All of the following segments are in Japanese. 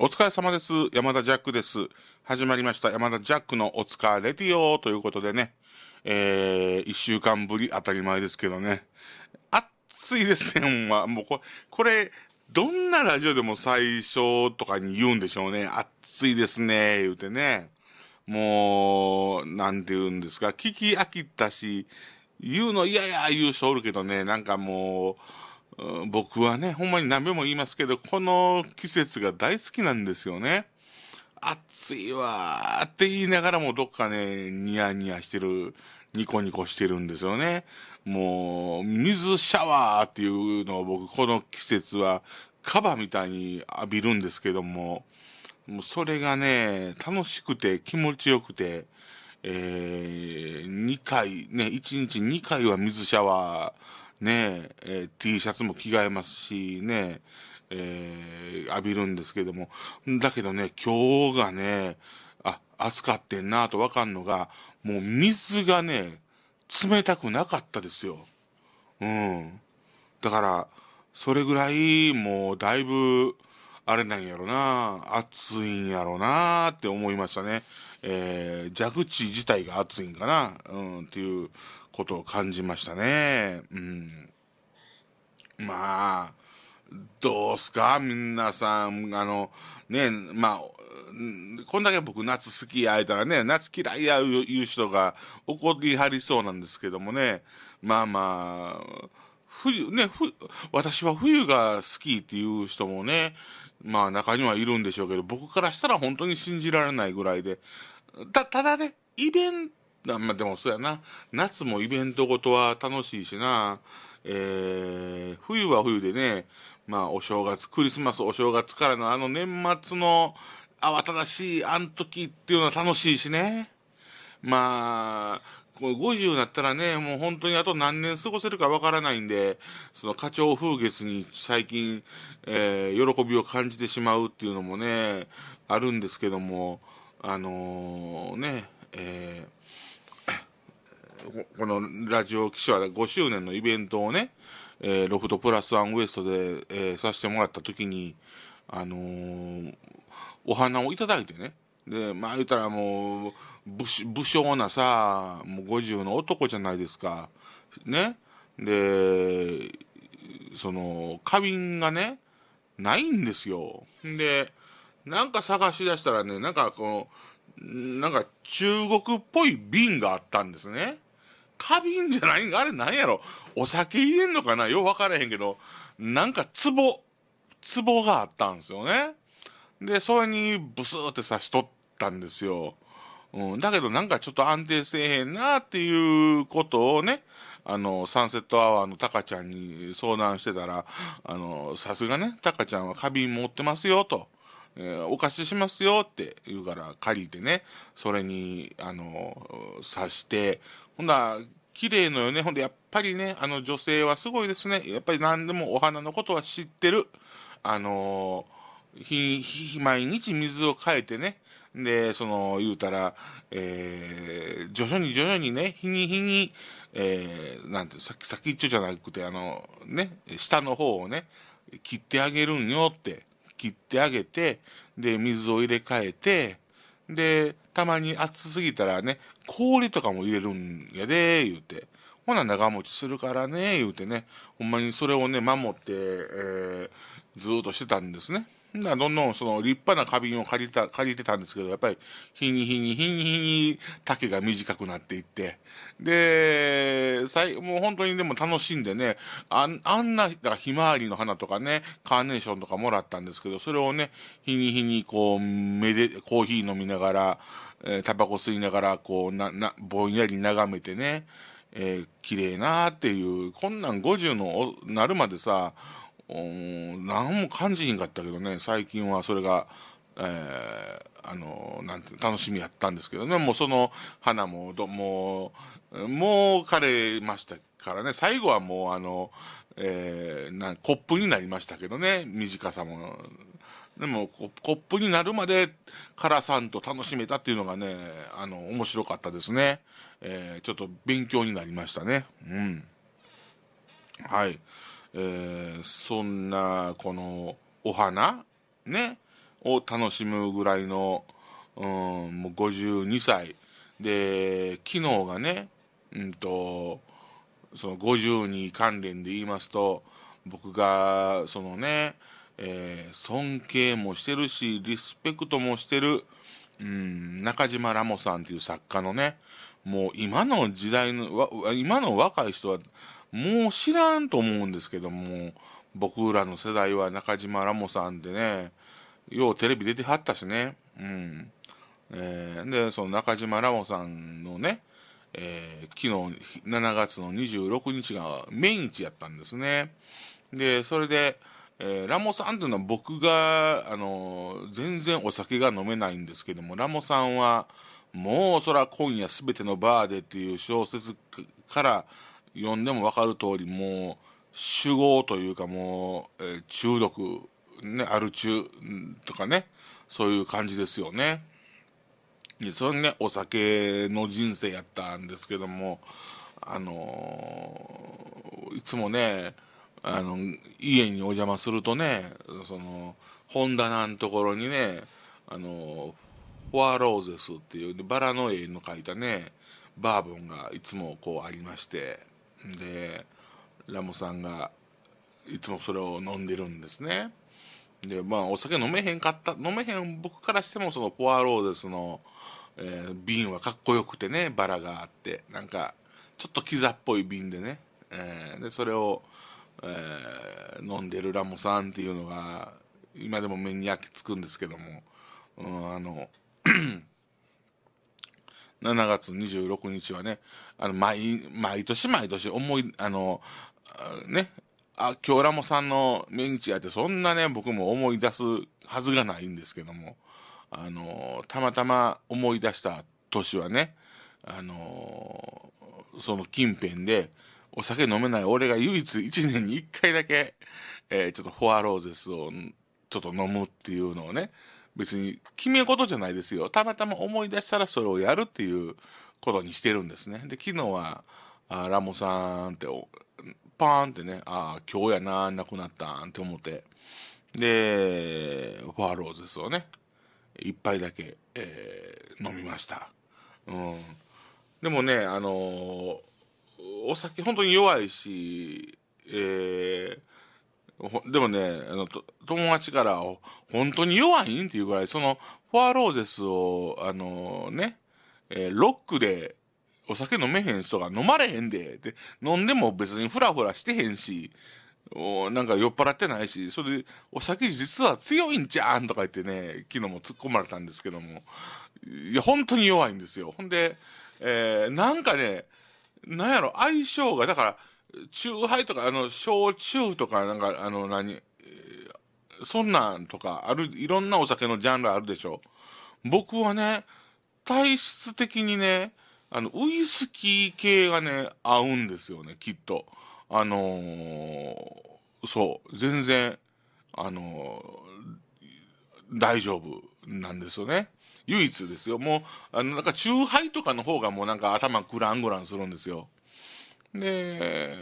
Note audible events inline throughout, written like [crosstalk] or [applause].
お疲れ様です。山田ジャックです。始まりました。山田ジャックのお疲れレディオということでね。えー、一週間ぶり当たり前ですけどね。暑いですね、ほんもうこれ、これ、どんなラジオでも最初とかに言うんでしょうね。暑いですね、言うてね。もう、なんて言うんですか。聞き飽きたし、言うの嫌や言う人おるけどね、なんかもう、僕はね、ほんまに何べも言いますけど、この季節が大好きなんですよね。暑いわーって言いながらもどっかね、ニヤニヤしてる、ニコニコしてるんですよね。もう、水シャワーっていうのを僕、この季節はカバみたいに浴びるんですけども、もうそれがね、楽しくて気持ちよくて、えー、2回、ね、1日2回は水シャワー、ねえー、T シャツも着替えますしね、えー、浴びるんですけども、だけどね、今日がね、あ、暑かってんなと分かんのが、もう水がね、冷たくなかったですよ。うん。だから、それぐらい、もうだいぶ、あれなんやろな、暑いんやろなって思いましたね。えー、蛇口自体が暑いんかな、うん、っていうことを感じましたね。うん、まあどうすか皆さんあのねまあこんだけ僕夏好きやえたらね夏嫌いや言う人が怒りはりそうなんですけどもねまあまあ冬ね私は冬が好きっていう人もねまあ中にはいるんでしょうけど僕からしたら本当に信じられないぐらいでただねイベントまあ、でもそうやな夏もイベントごとは楽しいしな、えー、冬は冬でねまあお正月クリスマスお正月からのあの年末の慌ただしいあん時っていうのは楽しいしねまあこれ50になったらねもう本当にあと何年過ごせるかわからないんでその花鳥風月に最近、えー、喜びを感じてしまうっていうのもねあるんですけどもあのー、ねえーこのラジオ記者は5周年のイベントをね、えー、ロフトプラスワンウエストで、えー、させてもらった時に、あのー、お花をいただいてね、で、まあ言ったらもう、武武将なさ、もう50の男じゃないですか。ね。で、その、花瓶がね、ないんですよ。で、なんか探し出したらね、なんかこの、なんか中国っぽい瓶があったんですね。花瓶じゃないんかあれなんやろお酒入れんのかなよう分からへんけど、なんか壺、壺があったんですよね。で、それにブスーって刺しとったんですよ。うん、だけどなんかちょっと安定せえへんなっていうことをね、あの、サンセットアワーのタカちゃんに相談してたら、あの、さすがね、タカちゃんは花瓶持ってますよと。えー、お貸ししますよって言うから借りてね、それに、あの、刺して、ほんだ綺麗のよね。ほんで、やっぱりね、あの女性はすごいですね。やっぱり何でもお花のことは知ってる。あのー、毎日水を変えてね。で、その、言うたら、えー、徐々に徐々にね、日に日に、えー、なんて、さっき、先っちょじゃなくて、あの、ね、下の方をね、切ってあげるんよって、切ってあげて、で、水を入れ替えて、で、たまに暑すぎたらね、氷とかも入れるんやで、言うて。ほな、長持ちするからね、言うてね。ほんまにそれをね、守って、えー、ずっとしてたんですね。などんどんその立派な花瓶を借りた、借りてたんですけど、やっぱり日に日に日に日に丈が短くなっていって、で、最、もう本当にでも楽しんでね、ああんな、だからひまわりの花とかね、カーネーションとかもらったんですけど、それをね、日に日にこう、めで、コーヒー飲みながら、えー、タバコ吸いながら、こう、な、な、ぼんやり眺めてね、えー、綺麗なーっていう、こんなん50のなるまでさ、何も感じひんかったけどね最近はそれが、えー、あのなんて楽しみやったんですけどねもうその花もどもうもう枯れましたからね最後はもうあの、えー、なコップになりましたけどね短さも。でもコップになるまでからさんと楽しめたっていうのがねあの面白かったですね、えー、ちょっと勉強になりましたねうんはい。えー、そんなこのお花ねを楽しむぐらいの、うん、もう52歳で昨日がねうんとその52関連で言いますと僕がそのね、えー、尊敬もしてるしリスペクトもしてる、うん、中島ラモさんっていう作家のねもう今の時代の今の若い人はもう知らんと思うんですけども、僕らの世代は中島ラモさんでね、ようテレビ出てはったしね、うん。えー、で、その中島ラモさんのね、えー、昨日7月の26日が命日やったんですね。で、それで、えー、ラモさんというのは僕が、あのー、全然お酒が飲めないんですけども、ラモさんは、もうそら今夜すべてのバーでっていう小説から読んでも分かる通りもう主語というかもう、えー、中毒ねある中とかねそういう感じですよね。それねお酒の人生やったんですけどもあのー、いつもねあの家にお邪魔するとねその本棚のところにねあのフォアローゼスっていうバラの絵の描いたねバーボンがいつもこうありましてでラモさんがいつもそれを飲んでるんですねでまあお酒飲めへんかった飲めへん僕からしてもそのポアローゼスの、えー、瓶はかっこよくてねバラがあってなんかちょっとキザっぽい瓶でね、えー、でそれを、えー、飲んでるラモさんっていうのが今でも目に焼きつくんですけども、うん、あの7月26日はね、あの毎、毎年毎年思い、あの、ね、あ、今日ラモさんの命日やって、そんなね、僕も思い出すはずがないんですけども、あの、たまたま思い出した年はね、あの、その近辺で、お酒飲めない俺が唯一1年に1回だけ、えー、ちょっとフォアローゼスをちょっと飲むっていうのをね、別に決め事じゃないですよたまたま思い出したらそれをやるっていうことにしてるんですねで昨日はあラモさんってパーンってねああ今日やななくなったんって思ってでファーローズですよね一杯だけ、えー、飲みましたうんでもねあのー、お酒本当に弱いしえーでもね、あの、友達から、本当に弱いんっていうぐらい、その、フォアローゼスを、あのね、えー、ロックで、お酒飲めへん人が飲まれへんで、で、飲んでも別にフラフラしてへんし、おなんか酔っ払ってないし、それで、お酒実は強いんじゃんとか言ってね、昨日も突っ込まれたんですけども、いや、本当に弱いんですよ。ほんで、えー、なんかね、なんやろ、相性が、だから、酎ハイとか、あの、焼酎とか、なんか、あの、何、そんなんとか、ある、いろんなお酒のジャンルあるでしょ。僕はね、体質的にね、あの、ウイスキー系がね、合うんですよね、きっと。あのー、そう、全然、あのー、大丈夫なんですよね。唯一ですよ。もう、あの、なんか、チューハイとかの方がもうなんか頭グラングランするんですよ。で、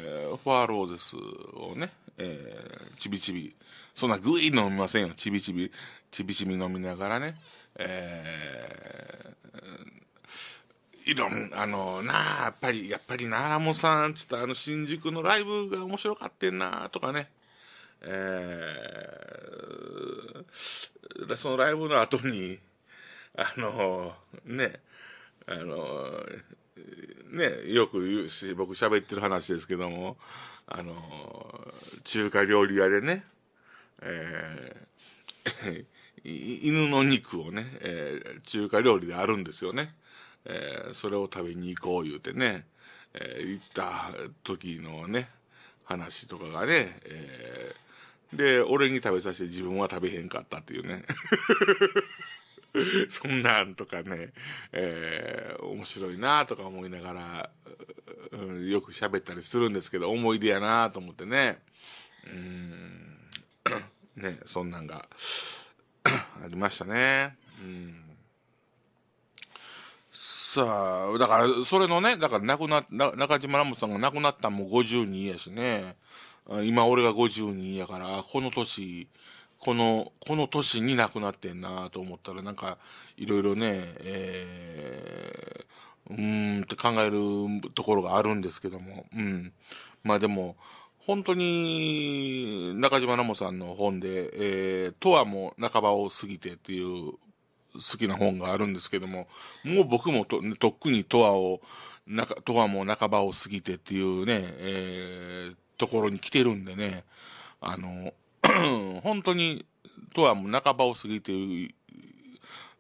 ファーローゼスをね、えー、ちびちび、そんなグイ飲みませんよ。ちびちび、ちびちび飲みながらね、えー、いろん、あの、なあ、やっぱり、やっぱりな、ラモさん、ちょっとあの、新宿のライブが面白かってんな、とかね、えー、そのライブの後に、あの、ね、あの、ね、よく言うし、僕喋ってる話ですけども、あの、中華料理屋でね、えー、[laughs] 犬の肉をね、えー、中華料理であるんですよね。えー、それを食べに行こう言うてね、えー、行った時のね、話とかがね、えー、で、俺に食べさせて自分は食べへんかったっていうね。[laughs] [laughs] そんなんとかね、えー、面白いなとか思いながら、うん、よく喋ったりするんですけど、思い出やなと思ってね。うんね、そんなんが [coughs] ありましたね。うん、さあ、だから、それのね、だから亡くな、中島ラモさんが亡くなったのも52やしね。今俺が52やから、この年、このこの年に亡くなってんなと思ったらなんかいろいろね、えー、うーんって考えるところがあるんですけども、うん、まあでも本当に中島奈さんの本で「えー、とはも半ばを過ぎて」っていう好きな本があるんですけどももう僕もととっくにとはをとはも半ばを過ぎてっていうね、えー、ところに来てるんでねあの [clears throat] 本当にとはもう半ばを過ぎてる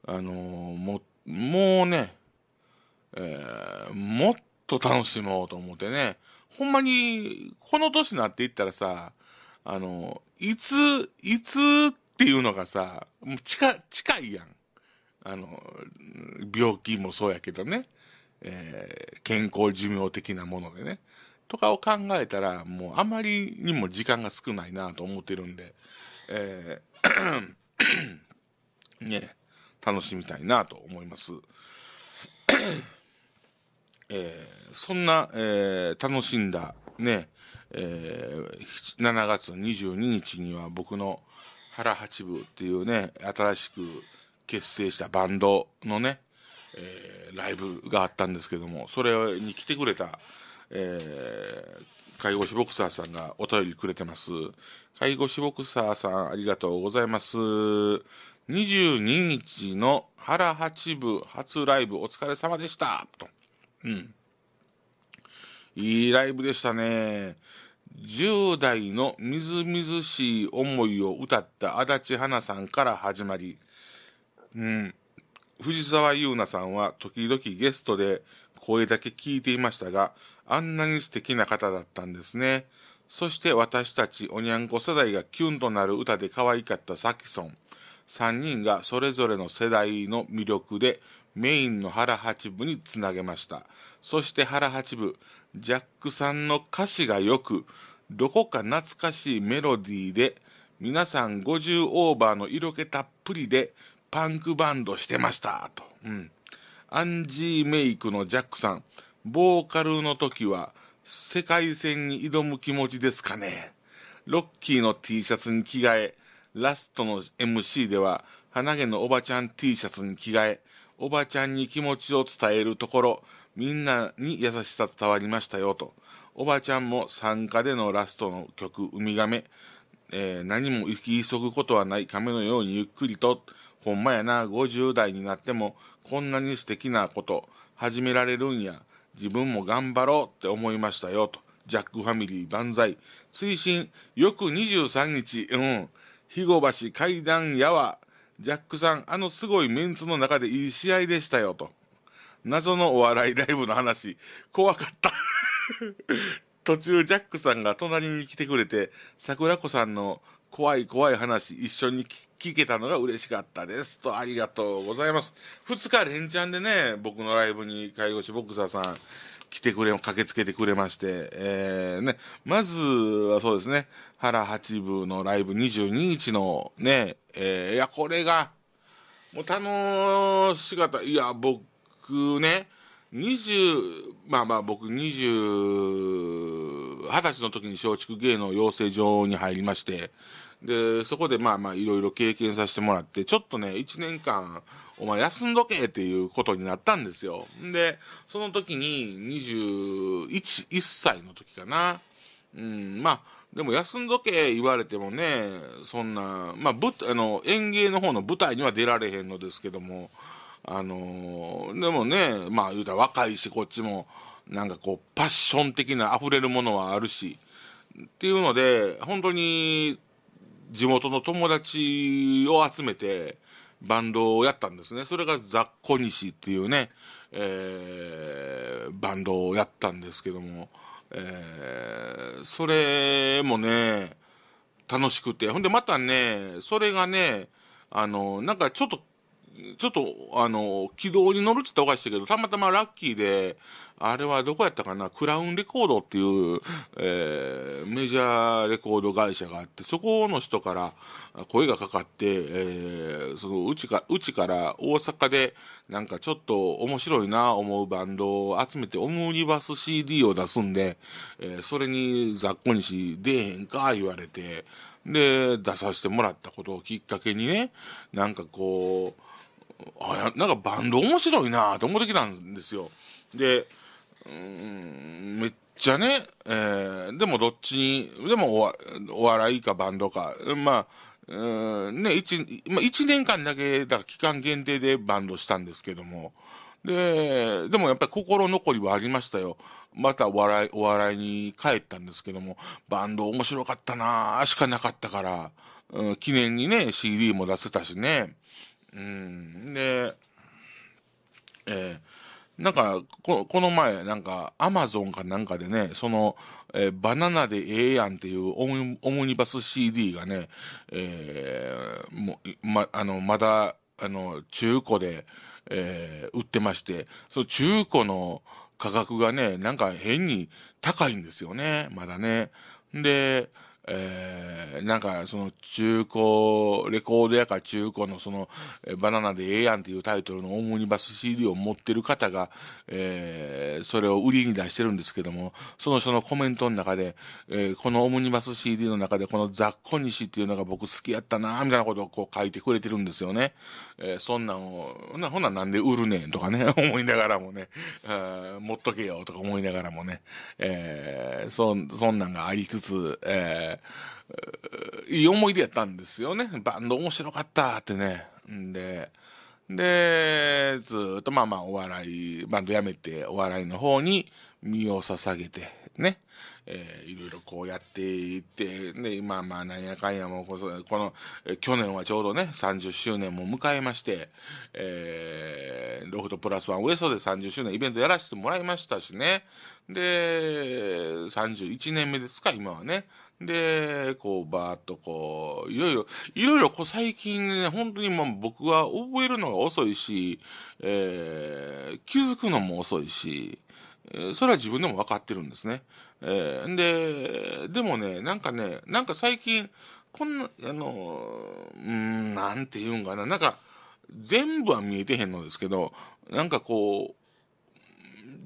あのー、ももうね、えー、もっと楽しもうと思ってねほんまにこの年になっていったらさあのー、いついつっていうのがさもう近近いやんあの病気もそうやけどね、えー、健康寿命的なものでねとかを考えたら、もうあまりにも時間が少ないなと思ってるんで、えー [coughs] ね、楽しみたいなと思います。[coughs] えー、そんな、えー、楽しんだね、えー、7月22日には僕の原八部っていうね、新しく結成したバンドのね、えー、ライブがあったんですけども、それに来てくれた、えー、介護士ボクサーさんがお便りくれてます。介護士ボクサーさん、ありがとうございます。22日の原八部初ライブお疲れ様でした。と。うん。いいライブでしたね。10代のみずみずしい思いを歌った足立花さんから始まり、うん、藤沢優奈さんは時々ゲストで声だけ聞いていましたが、あんなに素敵な方だったんですね。そして私たちおにゃんこ世代がキュンとなる歌で可愛かったサキソン。3人がそれぞれの世代の魅力でメインの原八部につなげました。そして原八部、ジャックさんの歌詞がよく、どこか懐かしいメロディーで、皆さん50オーバーの色気たっぷりで、パンクバンドしてました、と。うん。アンジーメイクのジャックさん、ボーカルの時は世界戦に挑む気持ちですかね。ロッキーの T シャツに着替え、ラストの MC では鼻毛のおばちゃん T シャツに着替え、おばちゃんに気持ちを伝えるところ、みんなに優しさ伝わりましたよと。おばちゃんも参加でのラストの曲、ウミガメ、えー、何も行き急ぐことはない亀のようにゆっくりと、ほんまやな、50代になってもこんなに素敵なこと始められるんや。自分も頑張ろうって思いましたよと。ジャックファミリー万歳。追伸、翌23日、うん。肥後橋階段やわ。ジャックさん、あのすごいメンツの中でいい試合でしたよと。謎のお笑いライブの話、怖かった [laughs] 途中、ジャックさんが隣に来てくれて、桜子さんの怖い怖い話一緒に聞けたのが嬉しかったですとありがとうございます2日連チャンでね僕のライブに介護士ボクサーさん来てくれ駆けつけてくれまして、えーね、まずはそうですね原八部のライブ22日のね、えー、いやこれがもう楽しかったいや僕ね20まあまあ僕20二十歳の時に松竹芸能養成所に入りましてで、そこでまあまあいろいろ経験させてもらって、ちょっとね、1年間、お前休んどけっていうことになったんですよ。で、その時に21、1歳の時かな。うん、まあ、でも休んどけ言われてもね、そんな、まあ、ぶあの、演芸の方の舞台には出られへんのですけども、あのー、でもね、まあ言うたら若いし、こっちも、なんかこう、パッション的な溢れるものはあるし、っていうので、本当に地元の友達を集めてバンドをやったんですね。それがザッコニシっていうね、えー、バンドをやったんですけども、えー、それもね、楽しくて。ほんでまたね、それがね、あの、なんかちょっとちょっと、あの、軌道に乗るって言ったらおかしいけど、たまたまラッキーで、あれはどこやったかな、クラウンレコードっていう、えー、メジャーレコード会社があって、そこの人から声がかかって、えー、そのうちか、うちから大阪で、なんかちょっと面白いな思うバンドを集めて、オムニバス CD を出すんで、えー、それに雑魚にし出えへんか、言われて、で、出させてもらったことをきっかけにね、なんかこう、あなんかバンド面白いなと思ってきたんですよ。で、うんめっちゃね、えー、でもどっちに、でもお笑いかバンドか、まあ、うんね、1, まあ、1年間だけ、だから期間限定でバンドしたんですけども、で、でもやっぱり心残りはありましたよ。またお笑い、お笑いに帰ったんですけども、バンド面白かったなーしかなかったから、うん、記念にね、CD も出せたしね。うん、で、えー、なんかこ、この前、なんか、アマゾンかなんかでね、その、えー、バナナでええやんっていうオムオムニバス CD がね、えー、もま、あの、まだ、あの、中古で、えー、売ってまして、その中古の価格がね、なんか変に高いんですよね、まだね。で、えー、なんかその中古、レコードやか中古のその、バナナでええやんっていうタイトルのオムニバス CD を持ってる方が、えー、それを売りに出してるんですけども、その人のコメントの中で、えー、このオムニバス CD の中でこの雑魚西っていうのが僕好きやったなみたいなことをこう書いてくれてるんですよね。えー、そんなんを、なほんなんなんで売るねんとかね、[laughs] 思いながらもね、持っとけよとか思いながらもね、えー、そ、そんなんがありつつ、えーいい思い出やったんですよね。バンド面白かったってね。で、で、ずっとまあまあお笑い、バンドやめてお笑いの方に身を捧げて、ね。えー、いろいろこうやっていって、で、まあまあなんやかんやもこそ、この、え去年はちょうどね、30周年も迎えまして、えー、ロフトプラスワンウエストで30周年イベントやらせてもらいましたしね。で、31年目ですか、今はね。で、こう、ばーっとこう、いろいろ、いろいろこう最近ね、本当にもう僕は覚えるのが遅いし、えー、気づくのも遅いし、それは自分でも分かってるんですね。えー、で、でもね、なんかね、なんか最近、こんな、あの、うん、なんて言うんかな、なんか、全部は見えてへんのですけど、なんかこう、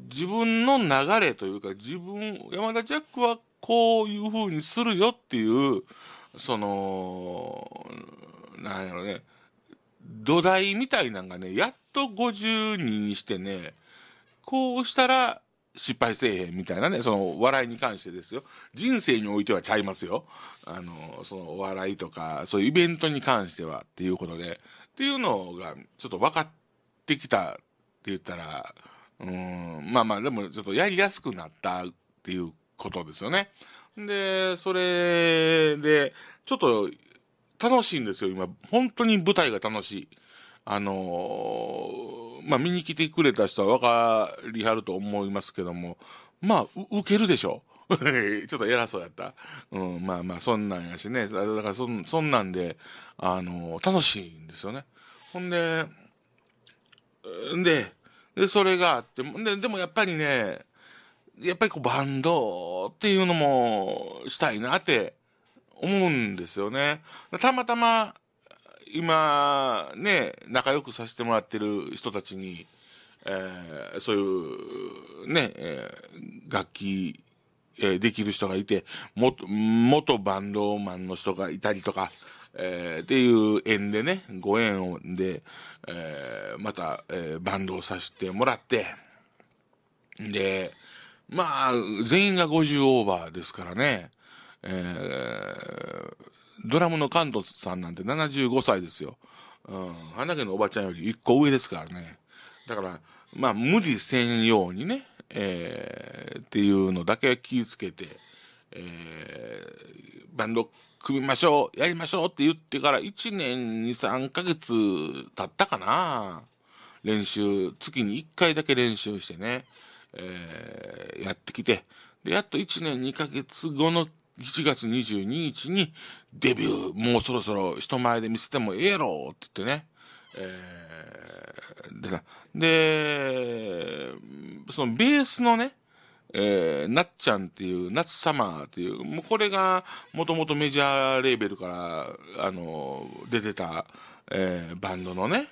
自分の流れというか、自分、山田ジャックはこういう風にするよっていう、その、なんやろね、土台みたいなんがね、やっと50人してね、こうしたら失敗せえへんみたいなね、その笑いに関してですよ。人生においてはちゃいますよ。あの、そのお笑いとか、そういうイベントに関してはっていうことで、っていうのがちょっと分かってきたって言ったら、うん、まあまあでもちょっとやりやすくなったっていうことですよね。で、それで、ちょっと楽しいんですよ、今。本当に舞台が楽しい。あのー、まあ、見に来てくれた人は分かりはると思いますけども、まあ、受けるでしょ。[laughs] ちょっと偉そうやった。うん、まあまあ、そんなんやしね。だからそ、そんなんで、あのー、楽しいんですよね。ほんで、で、で、それがあって、で、でもやっぱりね、やっぱりこうバンドっていうのもしたいなって思うんですよね。たまたま今ね、仲良くさせてもらってる人たちに、えー、そういうね、えー、楽器、えー、できる人がいて、元、元バンドマンの人がいたりとか、えー、っていう縁でね、ご縁で、えー、また、えー、バンドをさせてもらって、で、まあ、全員が50オーバーですからね。えー、ドラムのン東さんなんて75歳ですよ。うん、花毛のおばちゃんより1個上ですからね。だから、まあ、無理せんようにね、えー、っていうのだけ気をつけて、えー、バンド組みましょう、やりましょうって言ってから1年に3ヶ月経ったかな。練習、月に1回だけ練習してね。え来て、で、やっと1年2ヶ月後の7月22日にデビュー、もうそろそろ人前で見せてもええやろって言ってね。えー、でそのベースのね、えー、なっちゃんっていう、夏つマーっていう、もうこれがもともとメジャーレーベルから、あの、出てた、えー、バンドのね、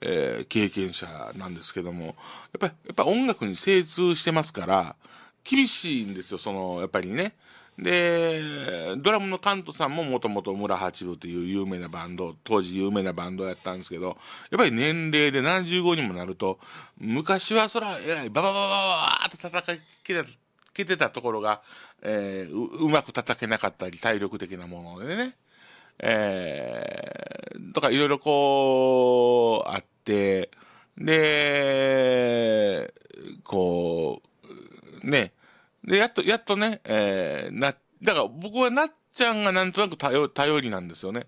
えー、経験者なんですけども、やっぱり、やっぱ音楽に精通してますから、厳しいんですよ、その、やっぱりね。で、ドラムのカントさんももともと村八部という有名なバンド、当時有名なバンドやったんですけど、やっぱり年齢で75にもなると、昔はそら、えらい、バババババーって叩けてたところが、えー、う、うまく叩けなかったり、体力的なものでね。えー、とかいろいろこう、あって、で、こう、ね。で、やっと、やっとね、えー、な、だから僕はなっちゃんがなんとなく頼頼りなんですよね。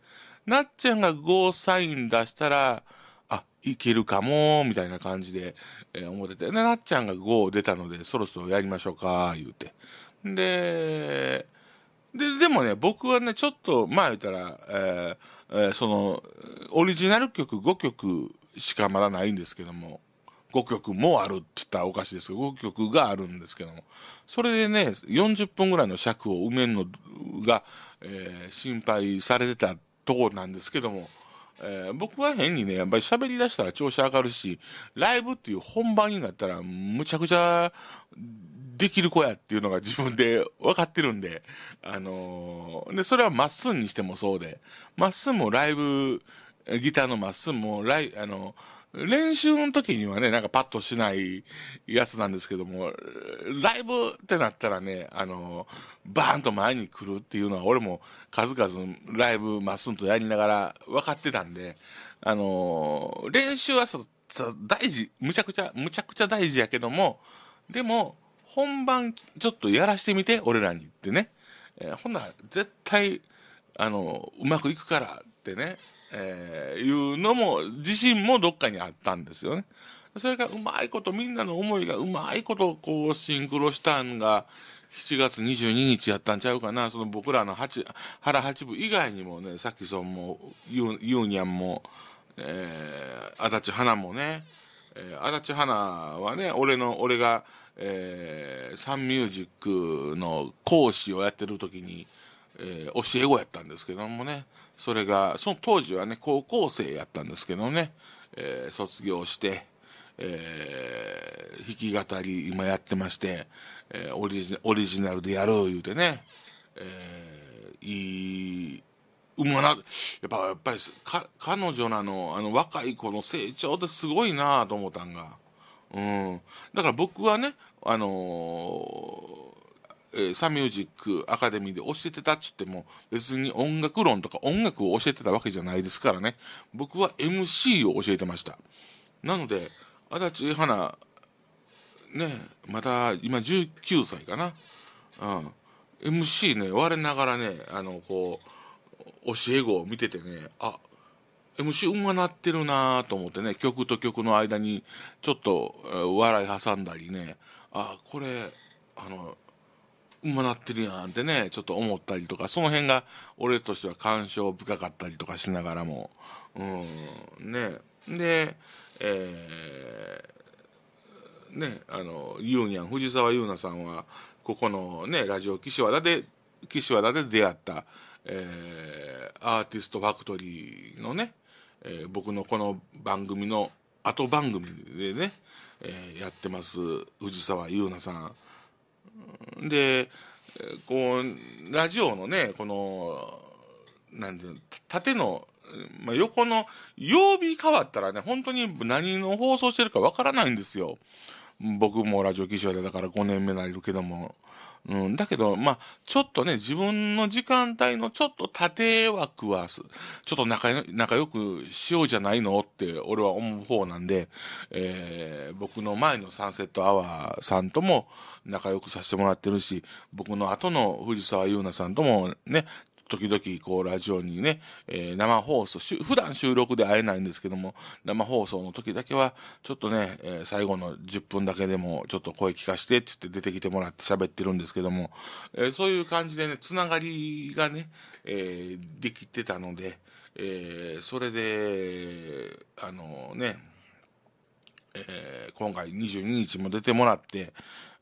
なっちゃんがゴーサイン出したら、あ、いけるかも、みたいな感じで、えー、思ってて。で、なっちゃんがゴー出たので、そろそろやりましょうか、言うて。で、で、でもね、僕はね、ちょっと、まあ言ったら、えーえー、その、オリジナル曲5曲しかまだないんですけども、5曲もあるって言ったらおかしいですけど、5曲があるんですけども、それでね、40分ぐらいの尺を埋めるのが、えー、心配されてたとこなんですけども、えー、僕は変にね、やっぱり喋り出したら調子上がるし、ライブっていう本番になったら、むちゃくちゃできる子やっていうのが自分で分かってるんで、あのー、で、それはまっすぐにしてもそうで、まっすぐもライブ、ギターのまっすぐもライ、あのー練習の時にはね、なんかパッとしないやつなんですけども、ライブってなったらね、あの、バーンと前に来るっていうのは、俺も数々ライブまっすんとやりながら分かってたんで、あの、練習は大事、むちゃくちゃ、むちゃくちゃ大事やけども、でも、本番ちょっとやらしてみて、俺らにってね。えー、ほんなら絶対、あの、うまくいくからってね、えー、いうのも、自身もどっかにあったんですよね。それがうまいこと、みんなの思いがうまいこと、こう、シンクロしたんが、7月22日やったんちゃうかな、その僕らの八原八部以外にもね、さっきそのもう、ユーニャンも、えー、足立花もね、えー、足立花はね、俺の、俺が、えー、サンミュージックの講師をやってる時に、えー、教え子やったんですけどもね、それがその当時はね高校生やったんですけどね、えー、卒業して、えー、弾き語り今やってまして、えー、オリジオリジナルでやろう言うてね、えー、いい馬なやっぱやっぱり彼女なのあの若い子の成長ってすごいなと思ったんが、うん、だから僕はねあのーえー、サミュージックアカデミーで教えてたっつっても、別に音楽論とか音楽を教えてたわけじゃないですからね。僕は MC を教えてました。なので、足立花、ね、また今19歳かな。うん。MC ね、我ながらね、あの、こう、教え子を見ててね、あ、MC 運が鳴ってるなと思ってね、曲と曲の間にちょっと笑い挟んだりね、あ、これ、あの、馬なってるやんってね、ちょっと思ったりとか、その辺が俺としては感傷深かったりとかしながらも、うん、ね。で、えー、ね、あの、ユーニャン、藤沢優奈さんは、ここのね、ラジオ岸和田で、岸和田で出会った、えー、アーティストファクトリーのね、えー、僕のこの番組の後番組でね、えー、やってます、藤沢優奈さん。でこうラジオのねこの何ていうの縦の、まあ、横の曜日変わったらね本当に何の放送してるかわからないんですよ。僕もラジオ機種でだから5年目になるけどもうん、だけど、まあ、ちょっとね、自分の時間帯のちょっと縦枠は、ちょっと仲仲良くしようじゃないのって俺は思う方なんで、えー、僕の前のサンセットアワーさんとも仲良くさせてもらってるし、僕の後の藤沢優奈さんともね、時々こうラジオにね、えー、生放送普段収録で会えないんですけども生放送の時だけはちょっとね、えー、最後の10分だけでもちょっと声聞かしてって言って出てきてもらって喋ってるんですけども、えー、そういう感じでねつながりがね、えできてたので、えそれであのねえ今回22日も出てもらって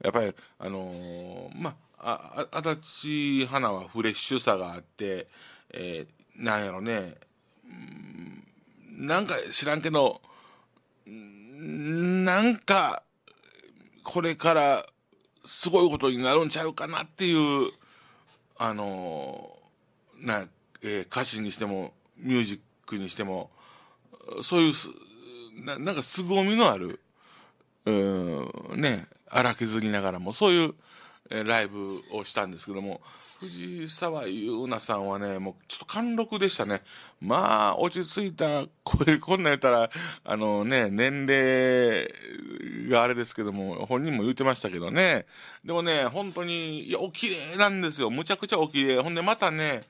やっぱりあのまああ足立花はフレッシュさがあって、えー、なんやろね、うん、なんか知らんけど、なんか、これからすごいことになるんちゃうかなっていう、あのー、な、えー、歌詞にしても、ミュージックにしても、そういうな、なんか凄みのある、うん、ね、荒削りながらも、そういう、ライブをしたんですけども藤沢優奈さんはねもうちょっと貫禄でしたねまあ落ち着いた声こんなんやったらあのね年齢があれですけども本人も言うてましたけどねでもね本当にいやお綺麗なんですよむちゃくちゃお綺麗ほんでまたね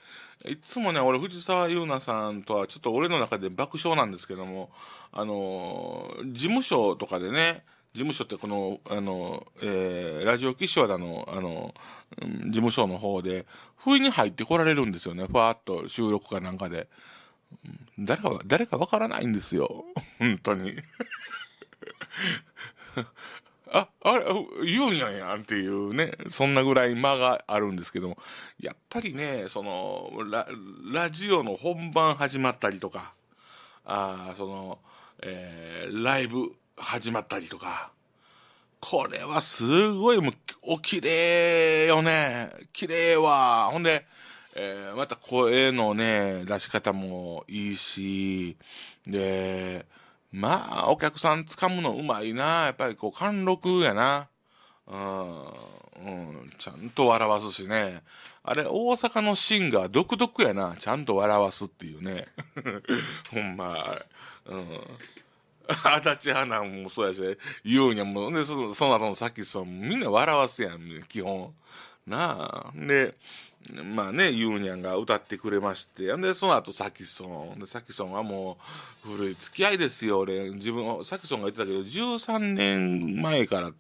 いつもね、俺、藤沢優奈さんとは、ちょっと俺の中で爆笑なんですけども、あの事務所とかでね、事務所ってこの、あの、えー、ラジオ岸和田の、あの、事務所の方で、不意に入ってこられるんですよね。ふわっと収録かなんかで。誰か、誰かわからないんですよ。[laughs] 本当に。[laughs] あ、あれ、言うんやんやんっていうね、そんなぐらい間があるんですけども、やっぱりね、その、ラ、ラジオの本番始まったりとか、あその、えー、ライブ始まったりとか。これはすごいもう、お綺麗よね。綺麗わ。ほんで、えー、また声のね、出し方もいいし、で、まあ、お客さん掴むのうまいな。やっぱりこう、貫禄やな。うん、ちゃんと笑わすしね。あれ、大阪のシンガー独特やな。ちゃんと笑わすっていうね。[laughs] ほんま、うん。[laughs] 足立花もそうやし、ゆうにゃも、で、そその後のさっきン、みんな笑わすやん、基本。なあ。で、まあね、ゆうにゃんが歌ってくれまして、で、その後、サキソン。で、サキソンはもう、古い付き合いですよ、俺。自分、サキソンが言ってたけど、13年前から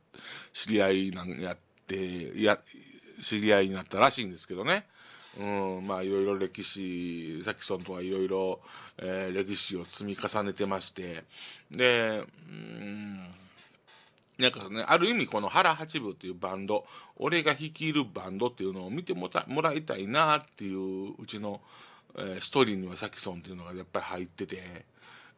知り合いなんやって、や、知り合いになったらしいんですけどね。うん、まあいろいろ歴史サキソンとはいろいろ、えー、歴史を積み重ねてましてでうんなんかね、ある意味この原八部っていうバンド、俺が率いるバンドっていうのを見てもらいたいなっていううちの、えー、一人にはサキソンっていうのがやっぱり入ってて、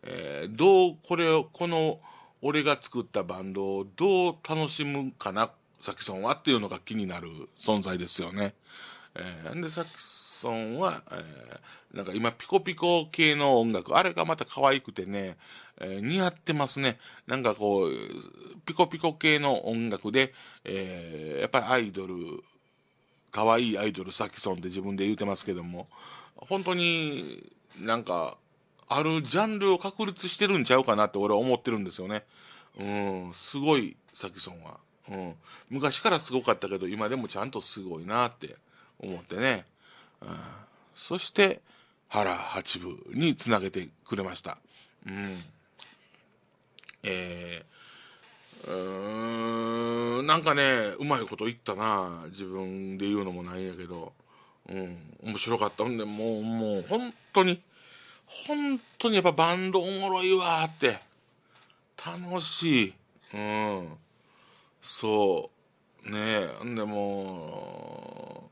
えー、どうこれを、この俺が作ったバンドをどう楽しむかな、サキソンはっていうのが気になる存在ですよね。うんえー、でサクソンは、えー、なんか今ピコピコ系の音楽あれがまた可愛くてね、えー、似合ってますねなんかこうピコピコ系の音楽で、えー、やっぱりアイドル可愛いアイドルサキソンって自分で言うてますけども本当になんかあるジャンルを確立してるんちゃうかなって俺は思ってるんですよねうんすごいサキソンは、うん、昔からすごかったけど今でもちゃんとすごいなって思ってね、うん、そして原八部につなげてくれました。うんえー、うーんなんかねうまいこと言ったな自分で言うのもないんやけど、うん、面白かったんでもうもう本当に本当にやっぱバンドおもろいわって楽しい、うん、そうねえんでも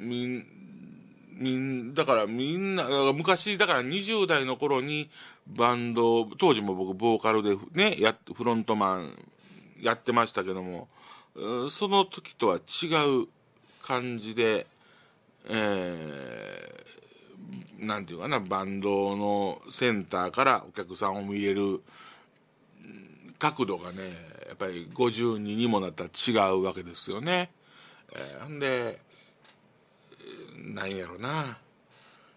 みん、みん、だからみんな、だ昔、だから20代の頃にバンド、当時も僕ボーカルでね、や、フロントマンやってましたけども、その時とは違う感じで、えー、なんていうかな、バンドのセンターからお客さんを見える角度がね、やっぱり52にもなったら違うわけですよね。えー、んで、なんやろな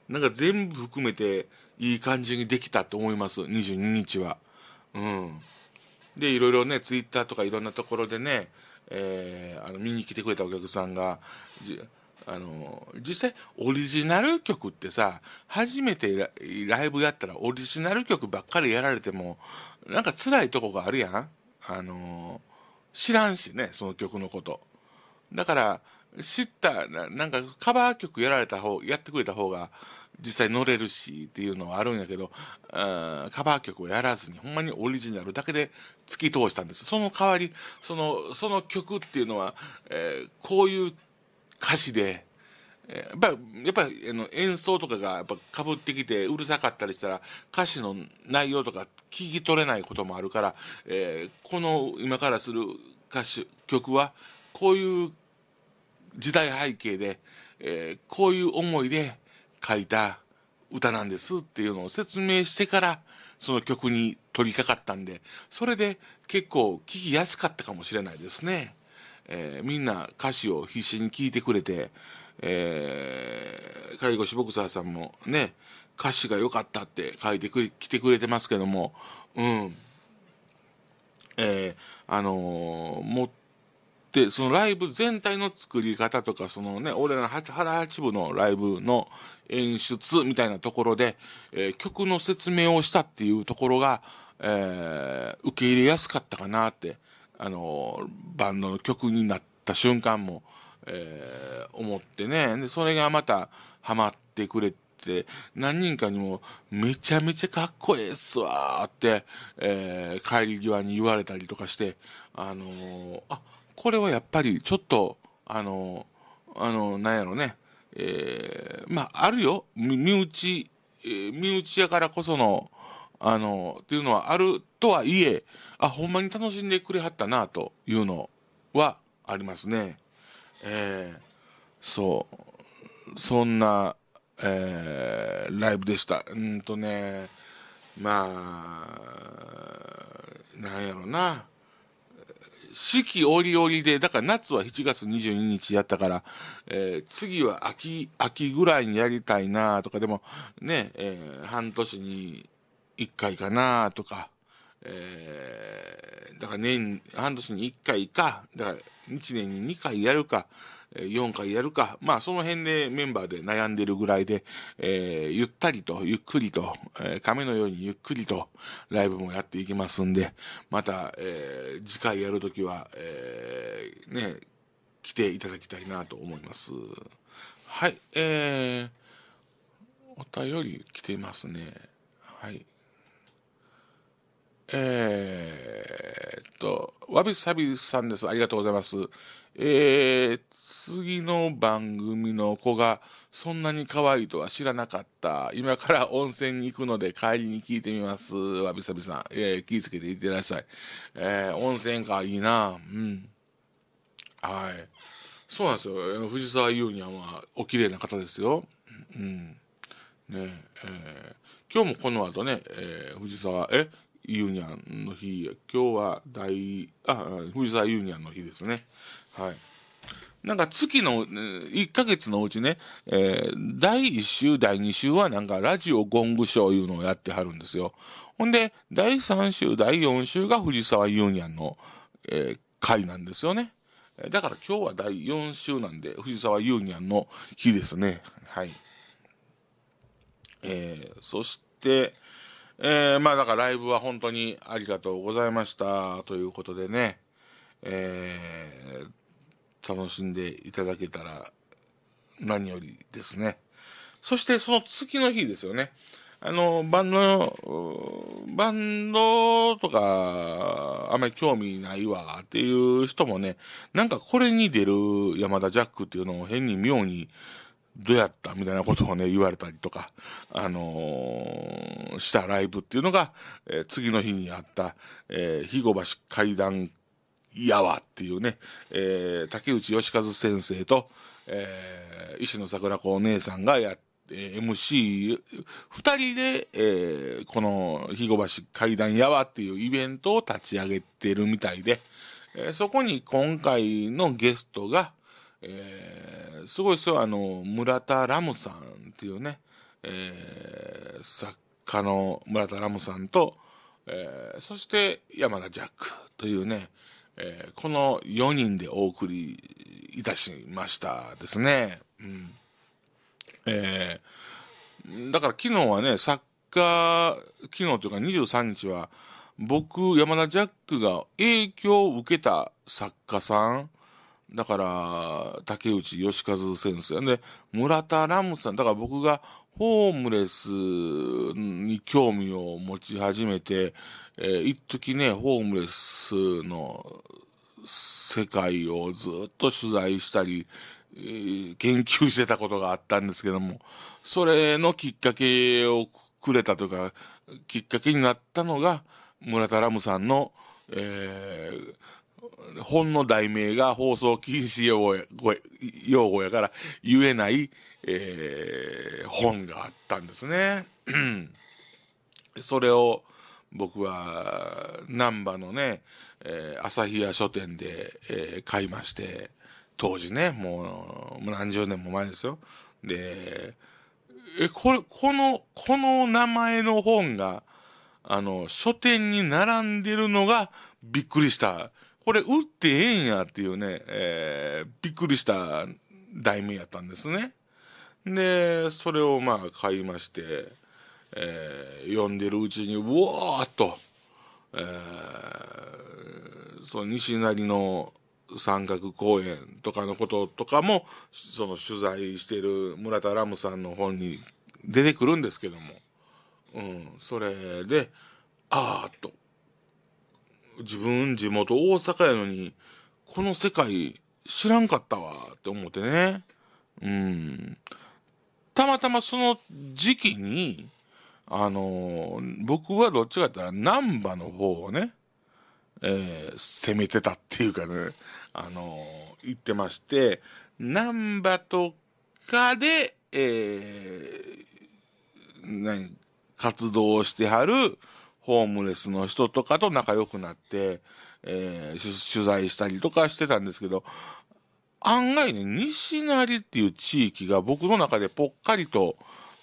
なんか全部含めていい感じにできたと思います22日はうんでいろいろねツイッターとかいろんなところでね、えー、あの見に来てくれたお客さんがあの実際オリジナル曲ってさ初めてライブやったらオリジナル曲ばっかりやられてもなんか辛いとこがあるやんあの知らんしねその曲のことだから知ったななんかカバー曲やられた方やってくれた方が実際乗れるしっていうのはあるんやけど、カバー曲をやらずにほんまにオリジナルだけで突き通したんですその代わりそのその曲っていうのは、えー、こういう歌詞でやっぱやっぱあの演奏とかがやっぱかぶってきてうるさかったりしたら歌詞の内容とか聞き取れないこともあるから、えー、この今からする歌手曲はこういう時代背景で、えー、こういう思いで書いた歌なんですっていうのを説明してから、その曲に取り掛かったんで、それで結構聞きやすかったかもしれないですね。えー、みんな歌詞を必死に聴いてくれて、えー、介護士ボクサーさんもね、歌詞が良かったって書いてきてくれてますけども、うん。えー、あのー、もっでそのライブ全体の作り方とかそのね俺らの原八部のライブの演出みたいなところで、えー、曲の説明をしたっていうところが、えー、受け入れやすかったかなって、あのー、バンドの曲になった瞬間も、え思ってねでそれがまたハマってくれて。何人かにも、めちゃめちゃかっこええっすわって、えー、帰り際に言われたりとかして、あのー、あ、これはやっぱりちょっと、あの、あの、なんやろね、えー、まあ、あるよ。身内、え身内やからこその、あの、っていうのはあるとはいえ、あ、ほんまに楽しんでくれはったな、というのはありますね。えー、そう。そんな、えー、ライブでした。うんとね、まあ、なんやろな。四季折々で、だから夏は7月22日やったから、えー、次は秋、秋ぐらいにやりたいなとか、でもね、えー、半年に1回かなとか、えー、だから年、半年に1回か、だから日年に2回やるか、4回やるか、まあその辺でメンバーで悩んでるぐらいで、えー、ゆったりとゆっくりと、えー、亀のようにゆっくりとライブもやっていきますんで、また、えー、次回やるときは、えー、ね、来ていただきたいなと思います。はい、えー、お便り来てますね。はい。えー、っと、わびさびさんです。ありがとうございます。えー、次の番組の子がそんなに可愛いとは知らなかった。今から温泉に行くので帰りに聞いてみます。わびさびさん。えー、気ぃつけていってらっしゃい。えー、温泉か、いいな。うん。はい。そうなんですよ。藤沢優にはお綺麗な方ですよ。うん。ねえー、今日もこの後ね、えー、藤沢、えユーニャンの日、今日は大、あ、藤沢ユーニャンの日ですね。はいなんか月の1ヶ月のうちね、えー、第1週、第2週はなんかラジオゴングショーいうのをやってはるんですよ。ほんで、第3週、第4週が藤沢ユーニャンの、えー、回なんですよね。だから今日は第4週なんで、藤沢ユーニャンの日ですね。はい。えー、そして、えー、まあだからライブは本当にありがとうございましたということでね、えー、楽しんでいただけたら何よりですね。そしてその次の日ですよね。あの、バンド、バンドとか、あんまり興味ないわっていう人もね、なんかこれに出る山田ジャックっていうのを変に妙に、どうやったみたいなことをね、言われたりとか、あのー、したライブっていうのが、えー、次の日にあった、えー、日後橋階段やわっていうね、えー、竹内義和先生と、えー、石野桜子お姉さんがやって、MC2 人で、えー、このごば橋階段やわっていうイベントを立ち上げてるみたいで、えー、そこに今回のゲストが、えー、すごいそうあの村田ラムさんっていうね、え作家の村田ラムさんと、えそして山田ジャックというね、えー、この4人でお送りいたしましたですね。うんえー、だから昨日はね、サッカー、昨日というか23日は、僕、山田ジャックが影響を受けた作家さん、だから、竹内義和先生で、村田ラムさん、だから僕がホームレスに興味を持ち始めて、えー、一時ね、ホームレスの世界をずっと取材したり、えー、研究してたことがあったんですけども、それのきっかけをくれたというか、きっかけになったのが、村田ラムさんの、えー、本の題名が放送禁止用語やから言えないえー、本があったんですね。[clears throat] それを僕は難波のね、えー、朝日屋書店で、えー、買いまして、当時ね、もう何十年も前ですよ。で、え、これ、この、この名前の本が、あの、書店に並んでるのがびっくりした。これ売ってええんやっていうね、えー、びっくりした題名やったんですね。で、それをまあ買いまして、えー、読んでるうちに、うわーっと、えー、その西成の三角公園とかのこととかも、その取材してる村田ラムさんの本に出てくるんですけども、うん、それで、ああっと、自分地元大阪やのに、この世界知らんかったわって思ってね、うん。たまたまその時期に、あのー、僕はどっちかって言ったら、難波の方をね、えー、攻めてたっていうかね、あのー、言ってまして、難波とかで、え何、活動をしてはるホームレスの人とかと仲良くなって、えー、取材したりとかしてたんですけど、案外ね、西成っていう地域が僕の中でぽっかりと、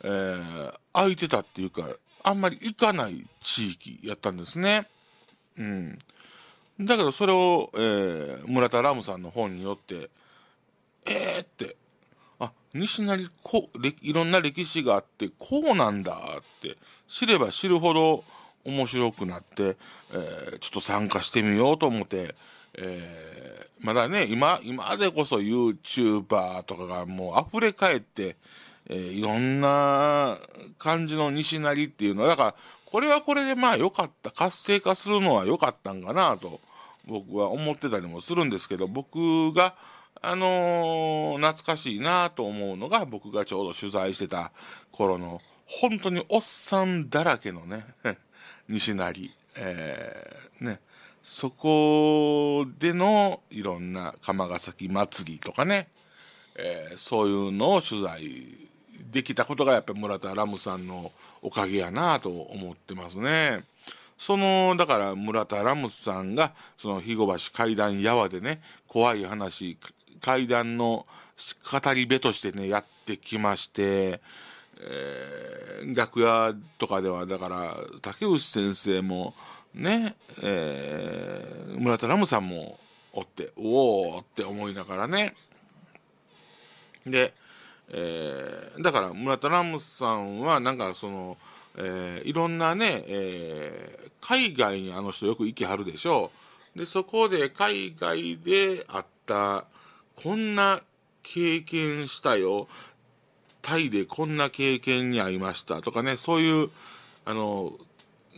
えー、空いてたっていうか、あんまり行かない地域やったんですね。うん。だけどそれを、えー、村田ラムさんの本によって、えーって、あ、西成こいろんな歴史があって、こうなんだって知れば知るほど面白くなって、えー、ちょっと参加してみようと思って、えーまだね、今、今でこそ YouTuber とかがもう溢れ返って、えー、いろんな感じの西成っていうのは、だから、これはこれでまあ良かった、活性化するのは良かったんかなと、僕は思ってたりもするんですけど、僕が、あのー、懐かしいなと思うのが、僕がちょうど取材してた頃の、本当におっさんだらけのね、[laughs] 西成、えー、ね、そこでのいろんな釜ヶ崎祭りとかね、えー、そういうのを取材できたことがやっぱり村田ラムさんのおかげやなと思ってますね。そのだから村田ラムさんがその肥後橋階段やわでね怖い話階段の語り部としてねやってきまして、えー、楽屋とかではだから竹内先生も。ねえー、村田ラムさんもおっておおって思いながらねで、えー、だから村田ラムさんはなんかその、えー、いろんなね、えー、海外にあの人よく行きはるでしょでそこで海外であったこんな経験したよタイでこんな経験にありましたとかねそういうあの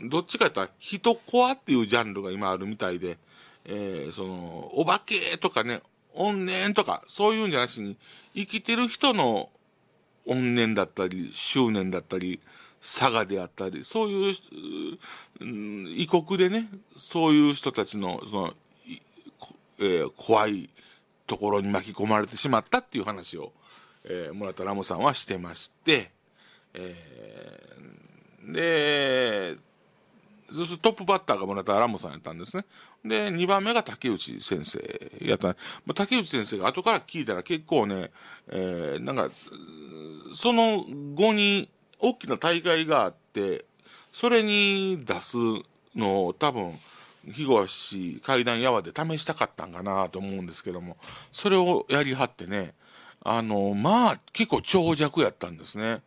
どっちかやったら人コアっていうジャンルが今あるみたいで、えー、その、お化けとかね、怨念とか、そういうんじゃなしに、生きてる人の怨念だったり、執念だったり、佐賀であったり、そういう、うん、異国でね、そういう人たちの、その、えー、怖いところに巻き込まれてしまったっていう話を、えー、村田ラモさんはしてまして、えー、で、そしてトップバッターが村田ラモさんやったんですね。で、2番目が竹内先生やった。まあ、竹内先生が後から聞いたら結構ね、えー、なんか、その後に大きな大会があって、それに出すのを多分、日し階段やわで試したかったんかなと思うんですけども、それをやりはってね、あの、まあ、結構長尺やったんですね。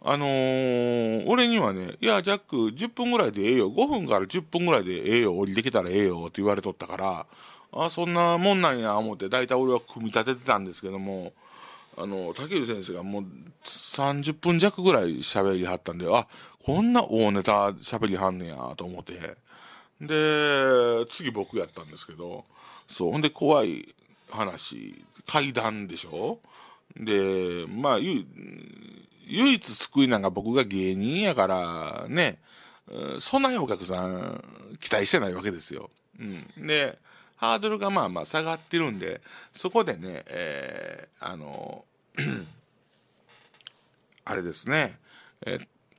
あのー、俺にはね、いや、ジャック、10分ぐらいでええよ、5分から10分ぐらいでええよ、降りてきたらええよって言われとったから、あ、そんなもんなんや、思って、大体俺は組み立ててたんですけども、あの、竹内先生がもう30分弱ぐらい喋りはったんで、あ、こんな大ネタ喋りはんねや、と思って。で、次僕やったんですけど、そう、ほんで怖い話、階段でしょで、まあ、言う、唯一救いなんか僕が芸人やからね、そんなにお客さん期待してないわけですよ。うん、で、ハードルがまあまあ下がってるんで、そこでね、えー、あの、[clears throat] あれですね、え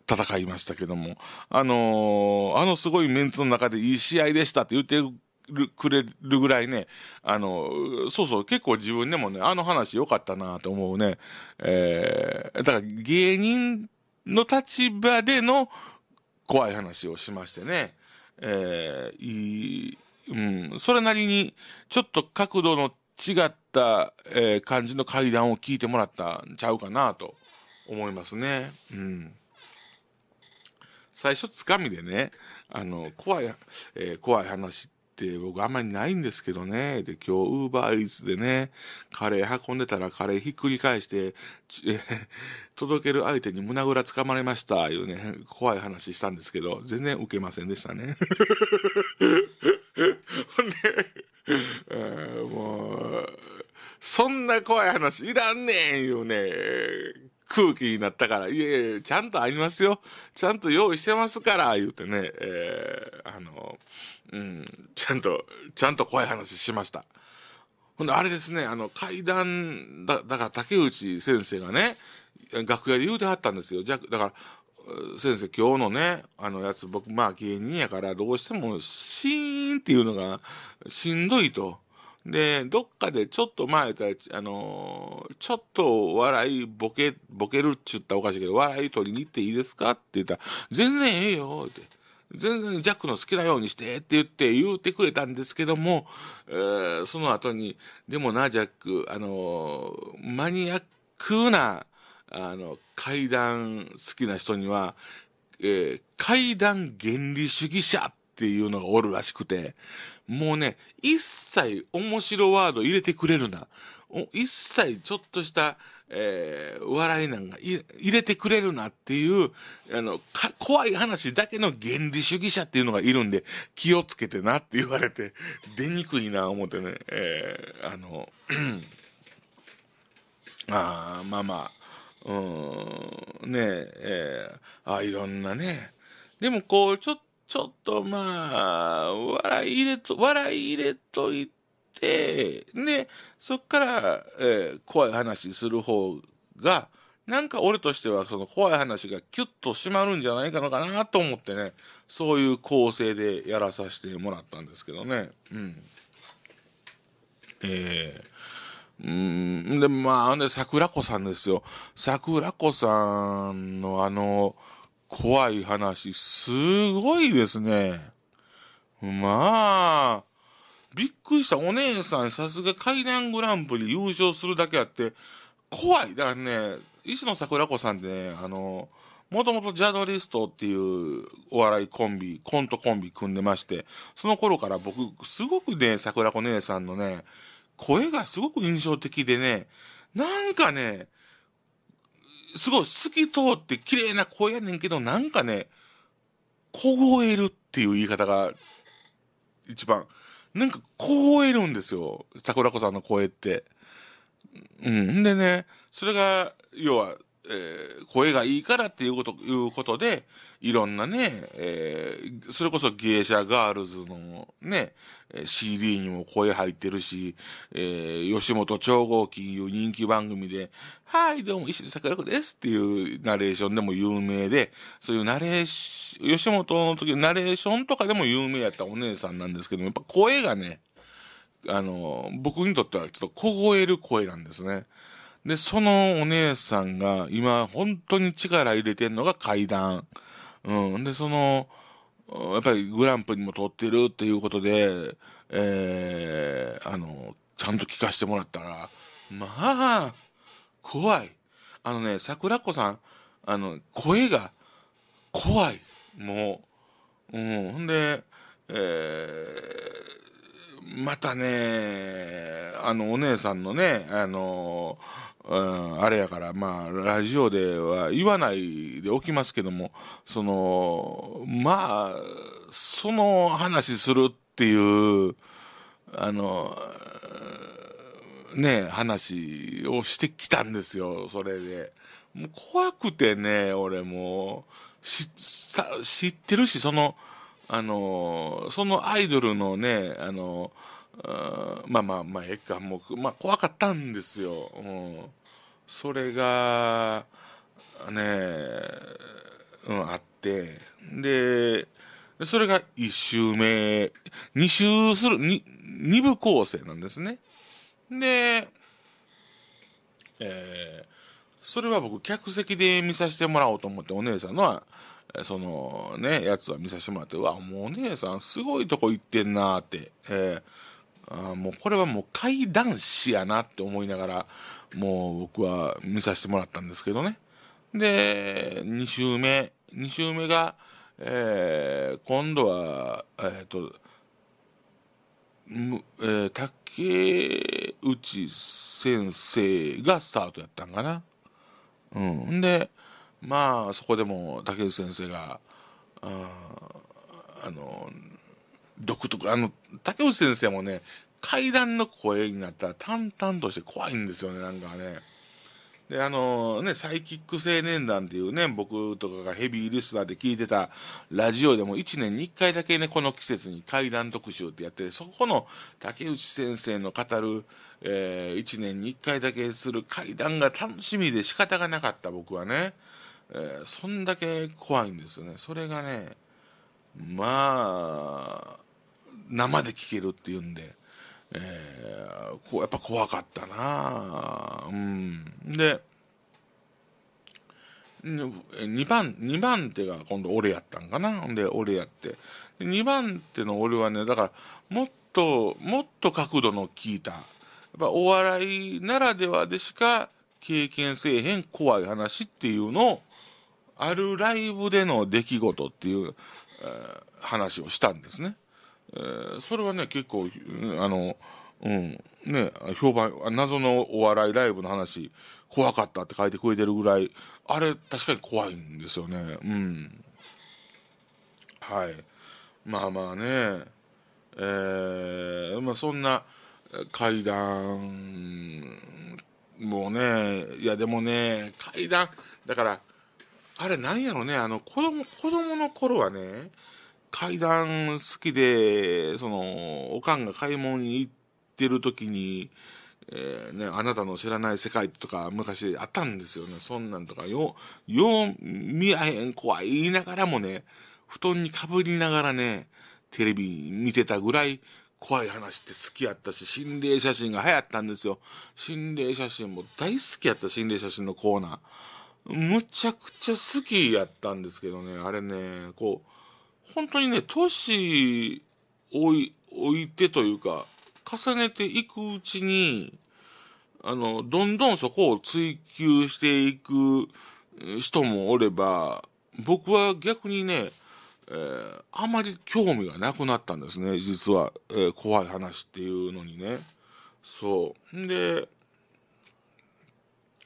戦いましたけども、あのー、あのすごいメンツの中でいい試合でしたって言ってくれるぐらいね、あの、そうそう、結構自分でもね、あの話良かったなと思うね。えー、だから芸人の立場での怖い話をしましてね、えー、いい、うん、それなりに、ちょっと角度の違った、えー、感じの階段を聞いてもらったんちゃうかなと思いますね。うん。最初つかみでね、あの、怖い、えー、怖い話って、って僕あんまりないんですけどね。で、今日、ウーバーイーツでね、カレー運んでたらカレーひっくり返して、え届ける相手に胸ぐらつかまれました、いうね、怖い話したんですけど、全然受けませんでしたね。[laughs] ほんで、えー、もう、そんな怖い話いらんねん、いうね、空気になったから、いえいえ、ちゃんとありますよ。ちゃんと用意してますから、言うてね、えー、あの、うん、ちゃんと、ちゃんと怖い話しました。ほんで、あれですね、あの、階段、だ、だから竹内先生がね、楽屋で言うてはったんですよ。じゃ、だから、先生、今日のね、あのやつ、僕、まあ芸人やから、どうしても、シーンっていうのがしんどいと。で、どっかでちょっと前から、あのー、ちょっと笑いボケ、ボケるっちゅったらおかしいけど、笑い取りに行っていいですかって言ったら、全然ええよ、って。全然ジャックの好きなようにしてって言って言うてくれたんですけども、えー、その後に、でもな、ジャック、あのー、マニアックな、あの、階段好きな人には、えー、階段原理主義者っていうのがおるらしくて、もうね、一切面白ワード入れてくれるな。一切ちょっとした、えー、笑いなんか入れてくれるなっていう、あの、怖い話だけの原理主義者っていうのがいるんで、気をつけてなって言われて、出にくいな思ってね、えー、あの、[clears throat] あまあまあ、うん、ねえ、えー、あいろんなね、でもこう、ちょっちょっとまあ、笑い入れと、笑い入れといて、で、そっから、えー、怖い話する方が、なんか俺としてはその怖い話がキュッと締まるんじゃないかかなと思ってね、そういう構成でやらさせてもらったんですけどね。うん。えー、うんで、まあ、ね、桜子さんですよ。桜子さんのあの、怖い話、すごいですね。まあ、びっくりした。お姉さん、さすが階段グランプリ優勝するだけあって、怖い。だからね、石野桜子さんってね、あの、もともとジャドリストっていうお笑いコンビ、コントコンビ組んでまして、その頃から僕、すごくね、桜子姉さんのね、声がすごく印象的でね、なんかね、すごい透き通って綺麗な声やねんけど、なんかね、凍えるっていう言い方が一番。なんか凍えるんですよ。桜子さんの声って。うん。んでね、それが、要は、えー、声がいいからっていうこと、いうことで、いろんなね、えー、それこそ芸者ガールズのね、CD にも声入ってるし、えー、吉本超合金いう人気番組で、はい、どうも、石井桜子ですっていうナレーションでも有名で、そういうナレーション、吉本の時のナレーションとかでも有名やったお姉さんなんですけども、やっぱ声がね、あの、僕にとってはちょっと凍える声なんですね。で、そのお姉さんが今本当に力入れてんのが階段。うん。で、その、やっぱりグランプリも取ってるっていうことで、えー、あの、ちゃんと聞かせてもらったら、まあ、怖い。あのね、桜子さん、あの、声が怖い。もう。うん。ほんで、えー、またね、あの、お姉さんのね、あのーうん、あれやからまあラジオでは言わないでおきますけどもそのまあその話するっていうあのね話をしてきたんですよそれで。もう怖くてね俺も知ってるしそのあのそのアイドルのねあのまあまあまあええかもう、まあ、怖かったんですよ。うんそれがね、うん、あってでそれが1周目2周する 2, 部構成なんですねで、えー、それは僕客席で見させてもらおうと思ってお姉さんのはそのねやつは見させてもらってうわもうお姉さんすごいとこ行ってんなーって、えー、あもうこれはもう怪談師やなって思いながらもう僕は見させてもらったんですけどね。で、2週目、2週目が、えー、今度は、えっ、ー、と、えー、竹内先生がスタートやったんかな。うん。で、まあ、そこでも竹内先生が、ああの、独特、あの、竹内先生もね、階段の声になったら淡々として怖いんですよねなんかね。であのねサイキック青年団っていうね僕とかがヘビーリスナーで聞いてたラジオでも1年に1回だけねこの季節に怪談特集ってやってそこの竹内先生の語る、えー、1年に1回だけする怪談が楽しみで仕方がなかった僕はね、えー、そんだけ怖いんですよねそれがねまあ生で聞けるっていうんでえー、こうやっぱ怖かったなうんで2番、2番手が今度俺やったんかな。で、俺やって。2番手の俺はね、だから、もっと、もっと角度の効いた、やっぱお笑いならではでしか経験せえへん怖い話っていうのを、あるライブでの出来事っていう、えー、話をしたんですね。えー、それはね結構あの、うんね、評判謎のお笑いライブの話怖かったって書いてくれてるぐらいあれ確かに怖いんですよねうんはいまあまあねえー、まあそんな階段もうねいやでもね階段だからあれなんやろねあの子供子供の頃はね階段好きで、その、おかんが買い物に行ってる時に、えー、ね、あなたの知らない世界とか昔あったんですよね。そんなんとか、よ、よ、見やへん怖い言いながらもね、布団にかぶりながらね、テレビ見てたぐらい怖い話って好きやったし、心霊写真が流行ったんですよ。心霊写真も大好きやった心霊写真のコーナー。むちゃくちゃ好きやったんですけどね、あれね、こう、本当にね、年置い置いてというか、重ねていくうちに、あの、どんどんそこを追求していく人もおれば、僕は逆にね、えー、あまり興味がなくなったんですね、実は。えー、怖い話っていうのにね。そう。で、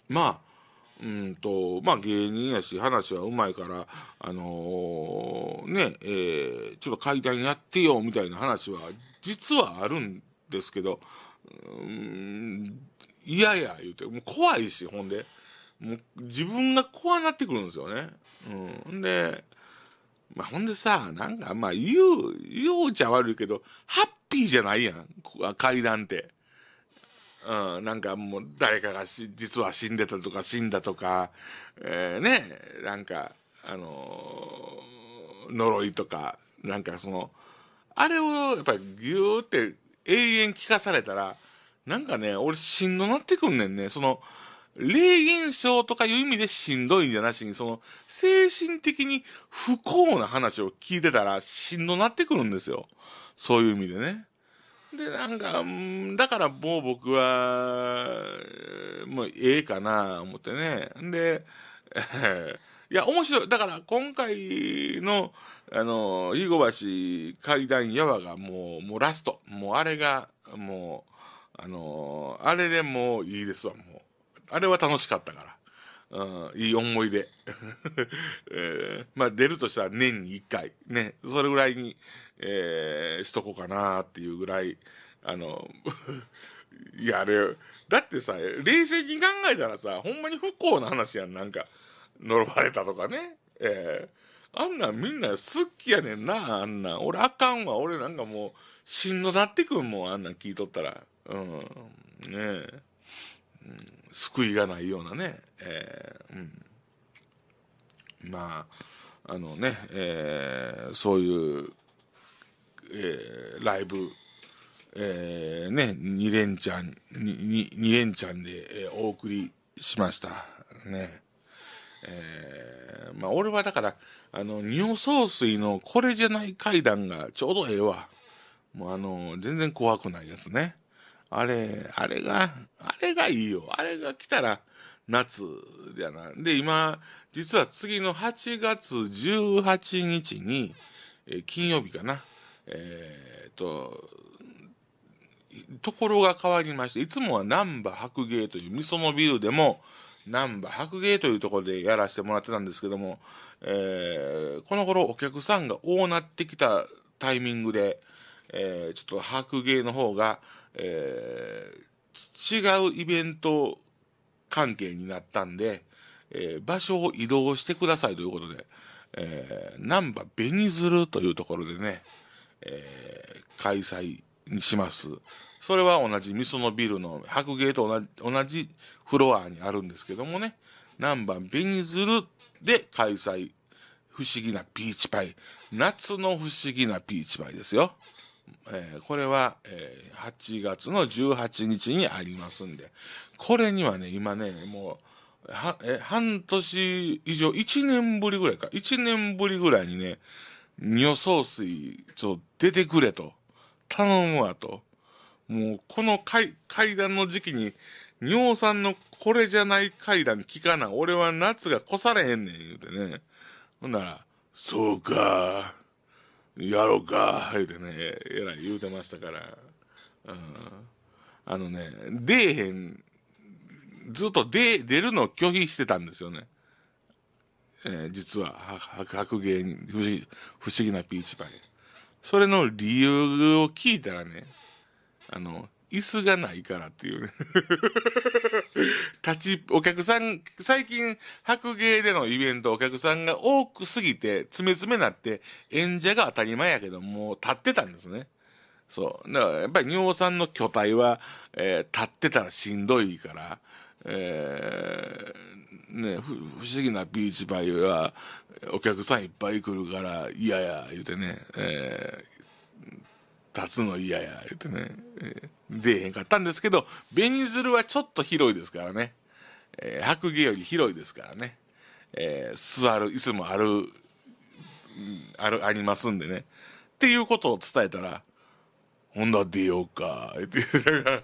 まあ、うんとまあ芸人やし話はうまいからあのー、ねえー、ちょっと階段やってよみたいな話は実はあるんですけど嫌、うん、やや言うてもう怖いしほんでもう自分が怖なってくるんですよね。うん、で、まあ、ほんでさなんかまあ言う言うちゃ悪いけどハッピーじゃないやん階段って。うん、なんかもう誰かが実は死んでたとか死んだとか、えー、ねなんかあのー、呪いとかなんかそのあれをやっぱりギューって永遠聞かされたらなんかね俺しんどなってくんねんねその霊現象とかいう意味でしんどいんじゃなしにその精神的に不幸な話を聞いてたらしんどなってくるんですよそういう意味でね。で、なんか、だからもう僕は、もうええかな、思ってね。で、[laughs] いや、面白い。だから今回の、あの、囲碁橋階段わ」がもう、もうラスト。もうあれが、もう、あの、あれでもういいですわ、もう。あれは楽しかったから。うん、いい思い出。[laughs] えー、まあ出るとしたら年に1回。ね。それぐらいに、えー、しとこうかなっていうぐらい、あの、い [laughs] や、あれ、だってさ、冷静に考えたらさ、ほんまに不幸な話やん、なんか、呪われたとかね。えー、あんなみんな好きやねんな、あんな俺あかんわ、俺なんかもう、しんどなってくんもん、あんなん聞いとったら。うん、ねえ。うん、救いがないようなね。えー、うん。まあ、あのね、えー、そういうえー、ライブ、えー、ね、2連チャン、2連チャンで、えー、お送りしました。ね。えー、まあ俺はだから、あの、尿総水のこれじゃない階段がちょうどええわ。もうあの、全然怖くないやつね。あれ、あれが、あれがいいよ。あれが来たら、夏やな。で、今、実は次の8月18日に、えー、金曜日かな。えー、っと、ところが変わりまして、いつもは難波白芸というみそのビルでも、難波白芸というところでやらせてもらってたんですけども、えー、この頃お客さんが大なってきたタイミングで、えー、ちょっと白芸の方が、えー、違うイベント関係になったんで、え場所を移動してくださいということで、えー、難波紅鶴というところでね、えー、開催します。それは同じミソのビルの白芸と同じフロアにあるんですけどもね、南蛮紅ルで開催。不思議なピーチパイ。夏の不思議なピーチパイですよ。えー、これは、えー、8月の18日にありますんで、これにはね、今ね、もう、は、え、半年以上、1年ぶりぐらいか、1年ぶりぐらいにね、尿総水、ちょ、出てくれと。頼むわと。もう、この階、階段の時期に、尿酸のこれじゃない階段聞かな。俺は夏が越されへんねん、言うてね。ほんなら、そうか、やろうか、言うてね、えらい言うてましたから。うん。あのね、出えへん、ずっと出、出るのを拒否してたんですよね。えー、実は白芸に不思議不思議なピーチパイそれの理由を聞いたらねあの椅子がないからっていうね [laughs] 立ちお客さん最近白芸でのイベントお客さんが多くすぎて詰め詰めなって演者が当たり前やけどもう立ってたんですねそうだからやっぱり尿酸の巨体は、えー、立ってたらしんどいから、えーね、不思議なビーチバイは、お客さんいっぱい来るから嫌や、言うてね、えー、立つの嫌や、言うてね、えー、出えへんかったんですけど、ベニズルはちょっと広いですからね、えー、白毛より広いですからね、えー、座る椅子もある、ある、ありますんでね、っていうことを伝えたら、ほんだ出ようか、って言うて、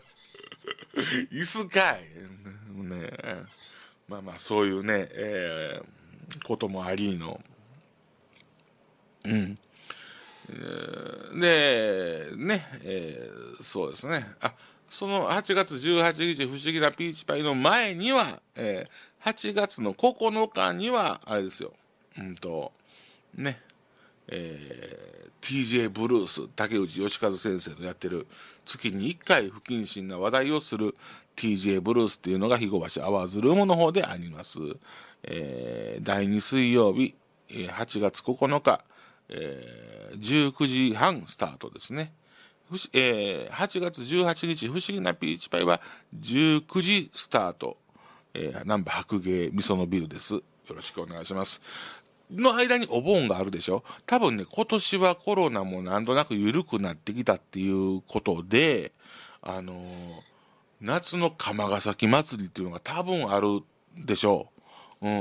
椅子かい、ね、まあまあそういうね、えー、こともありのうんでね、えー、そうですねあその8月18日不思議なピーチパイの前には、えー、8月の9日にはあれですようんとねえー、TJ ブルース竹内義和先生とやってる月に1回不謹慎な話題をする TJ ブルースっていうのが肥後橋アワーズルームの方であります。えー、第2水曜日、8月9日、えー、19時半スタートですね。えー、8月18日、不思議なピーチパイは19時スタート。えー、南部白芸味噌のビルです。よろしくお願いします。の間にお盆があるでしょ多分ね、今年はコロナもなんとなく緩くなってきたっていうことで、あのー夏の釜ヶ崎祭りっていうのが多分あるでしょう。うん。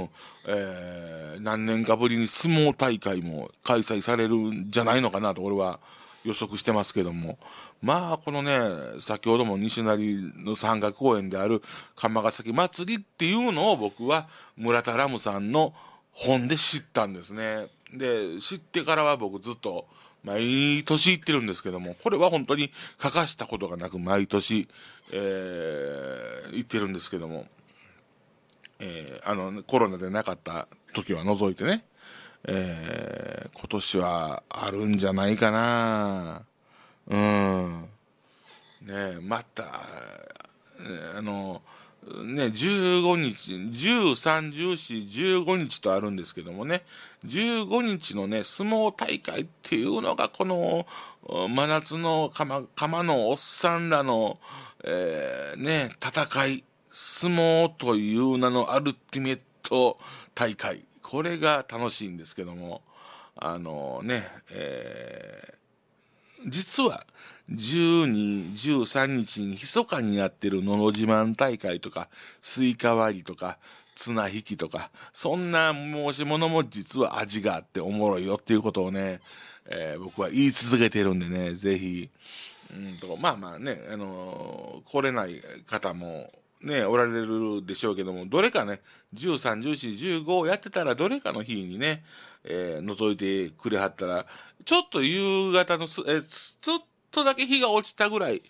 えー、何年かぶりに相撲大会も開催されるんじゃないのかなと、俺は予測してますけども。まあ、このね、先ほども西成の山岳公園である釜ヶ崎祭りっていうのを僕は村田ラムさんの本で知ったんですね。で、知ってからは僕ずっと、毎年行ってるんですけども、これは本当に欠かしたことがなく毎年、えー、行ってるんですけども、えー、あの、コロナでなかった時は除いてね、えー、今年はあるんじゃないかなうん。ねまた、あの、ね、15日、13、14、15日とあるんですけどもね、15日のね、相撲大会っていうのが、この、真夏の釜、釜のおっさんらの、えー、ね、戦い、相撲という名のアルティメット大会。これが楽しいんですけども、あのね、えー実は12、13日に密かにやってるのの自慢大会とか、スイカ割りとか、綱引きとか、そんな申し物も実は味があっておもろいよっていうことをね、えー、僕は言い続けてるんでね、ぜひ、まあまあね、あのー、来れない方もね、おられるでしょうけども、どれかね、13、14、15やってたらどれかの日にね、えー、覗いてくれはったら、ちょっと夕方のす、え、ちょっとだけ日が落ちたぐらい、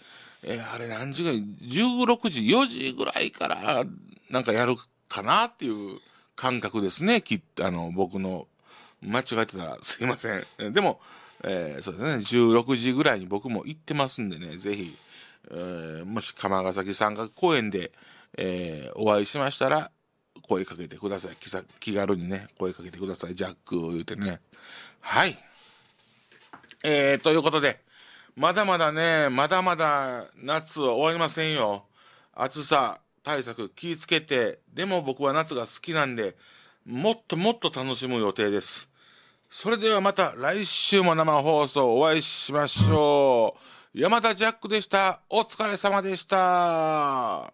えー、あれ何時ぐらい、16時、4時ぐらいから、なんかやるかなっていう感覚ですね。きっと、あの、僕の、間違えてたらすいません。でも、えー、そうですね、16時ぐらいに僕も行ってますんでね、ぜひ、えー、もし鎌ヶ崎三角公園で、えお会いしましたら、声かけてください。気さ気軽にね、声かけてください。ジャックを言うてね。はい。えー、ということで、まだまだね、まだまだ夏は終わりませんよ。暑さ対策気ぃつけて、でも僕は夏が好きなんで、もっともっと楽しむ予定です。それではまた来週も生放送お会いしましょう。山田ジャックでした。お疲れ様でした。